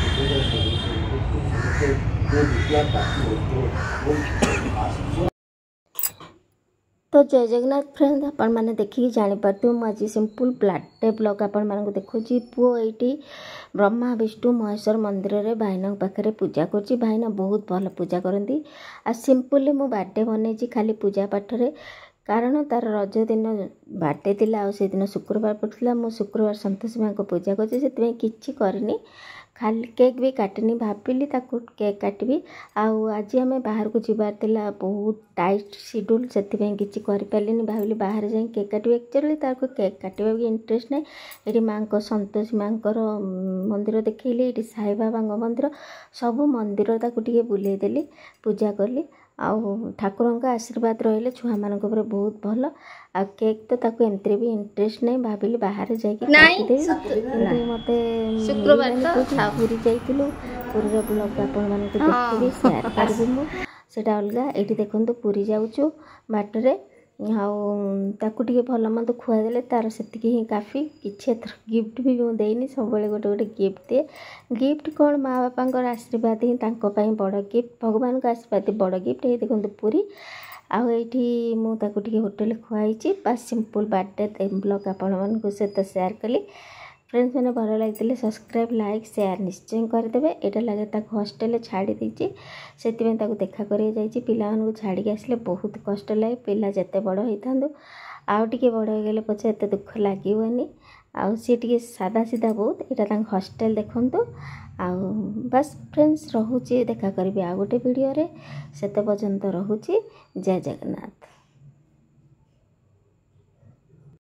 ତ ଜୟ ଜଗନ୍ନାଥ ଫ୍ରେଣ୍ଡ ଆପଣମାନେ ଦେଖିକି ଜାଣିପାରୁଥିବେ ମୁଁ ଆଜି ସିମ୍ପୁଲ ପ୍ଲାଟେ ବ୍ଲକ ଆପଣମାନଙ୍କୁ ଦେଖୁଛି ପୁଅ ଏଇଠି ବ୍ରହ୍ମା ବିଷ୍ଣୁ ମହେଶ୍ୱର ମନ୍ଦିରରେ ଭାଇନାଙ୍କ ପାଖରେ ପୂଜା କରୁଛି ଭାଇନା ବହୁତ ଭଲ ପୂଜା କରନ୍ତି ଆଉ ସିମ୍ପୁଲି ମୁଁ ବାର୍ଥଡ଼େ ବନେଇଛି ଖାଲି ପୂଜାପାଠରେ କାରଣ ତାର ରଜ ଦିନ ବାର୍ଥଡ଼େ ଥିଲା ଆଉ ସେଦିନ ଶୁକ୍ରବାର ପଡ଼ିଥିଲା ମୁଁ ଶୁକ୍ରବାର ସନ୍ତୋଷ ଭାଇଙ୍କ ପୂଜା କରୁଛି ସେଥିପାଇଁ କିଛି କରିନି ଖାଲି କେକ୍ ବି କାଟିନି ଭାବିଲି ତାକୁ କେକ୍ କାଟିବି ଆଉ ଆଜି ଆମେ ବାହାରକୁ ଯିବାର ଥିଲା ବହୁତ ଟାଇଟ୍ ସିଡ୍ୟୁଲ୍ ସେଥିପାଇଁ କିଛି କରିପାରିଲିନି ଭାବିଲି ବାହାରେ ଯାଇ କେକ୍ କାଟିବି ଆକ୍ଚୁଆଲି ତାକୁ କେକ୍ କାଟିବା ବି ଇଣ୍ଟରେଷ୍ଟ ନାହିଁ ଏଠି ମାଆଙ୍କ ସନ୍ତୋଷୀ ମାଆଙ୍କର ମନ୍ଦିର ଦେଖେଇଲି ଏଠି ସାଇ ବାବାଙ୍କ ମନ୍ଦିର ସବୁ ମନ୍ଦିର ତାକୁ ଟିକେ ବୁଲେଇ ଦେଲି ପୂଜା କଲି ଆଉ ଠାକୁରଙ୍କ ଆଶୀର୍ବାଦ ରହିଲେ ଛୁଆମାନଙ୍କ ଉପରେ ବହୁତ ଭଲ ଆଉ କେକ୍ ତ ତାକୁ ଏମିତିରେ ବି ଇଣ୍ଟରେଷ୍ଟ ନାହିଁ ଭାବିଲି ବାହାରେ ଯାଇକି ମୋତେ ଶୁକ୍ରବାର ପୁରୀ ଯାଇଥିଲୁ ପୁରୀର ବ୍ଲଗ୍ ଆପଣମାନଙ୍କୁ ଦେଖିବି ସେୟାର କରିବି ମୁଁ ସେଇଟା ଅଲଗା ଏଇଠି ଦେଖନ୍ତୁ ପୁରୀ ଯାଉଛୁ ବାଟରେ ଆଉ ତାକୁ ଟିକେ ଭଲ ମନ୍ଦ ଖୁଆଇଦେଲେ ତା'ର ସେତିକି ହିଁ କାଫି କିଛି ଏଥର ଗିଫ୍ଟ ବି ମୁଁ ଦେଇନି ସବୁବେଳେ ଗୋଟେ ଗୋଟେ ଗିଫ୍ଟ ଦିଏ ଗିଫ୍ଟ କ'ଣ ମା ବାପାଙ୍କର ଆଶୀର୍ବାଦ ହିଁ ତାଙ୍କ ପାଇଁ ବଡ଼ ଗିଫ୍ଟ ଭଗବାନଙ୍କ ଆଶୀର୍ବାଦ ବଡ଼ ଗିଫ୍ଟ ଏଇ ଦେଖନ୍ତୁ ପୁରୀ ଆଉ ଏଇଠି ମୁଁ ତାକୁ ଟିକେ ହୋଟେଲ୍ ଖୁଆଇଛି ବାସ୍ ସିମ୍ପଲ୍ ବାର୍ଥଡ଼େ ବ୍ଲଗ୍ ଆପଣମାନଙ୍କ ସହିତ ସେୟାର କଲି ফ্রেন্ডস মানে ভালো লাগিলে সবসক্রাইব লাইক সেয়ার নিশ্চয় করেদেবে এটা লাগে তাকে হস্টেলে ছাড়ি দিয়েছি সেইপাই তাকে দেখা করি যাইছি পিলামানকে ছাড়িকি আসলে বহুত কষ্ট লাগে পিলা যেতে বড় হইতান্তু আউ টিকে বড় হয়ে গেলে পছে এত দুঃখ লাগিবনি ଆଉ ସିଏ ଟିକେ ସାଦା ସିଧା ବହୁତ ଏଇଟା ତାଙ୍କ ହଷ୍ଟେଲ ଦେଖନ୍ତୁ ଆଉ ବାସ୍ ଫ୍ରେଣ୍ଡସ୍ ରହୁଛି ଦେଖା କରିବି ଆଉ ଗୋଟେ ଭିଡ଼ିଓରେ ସେତେ ପର୍ଯ୍ୟନ୍ତ ରହୁଛି ଜୟ ଜଗନ୍ନାଥ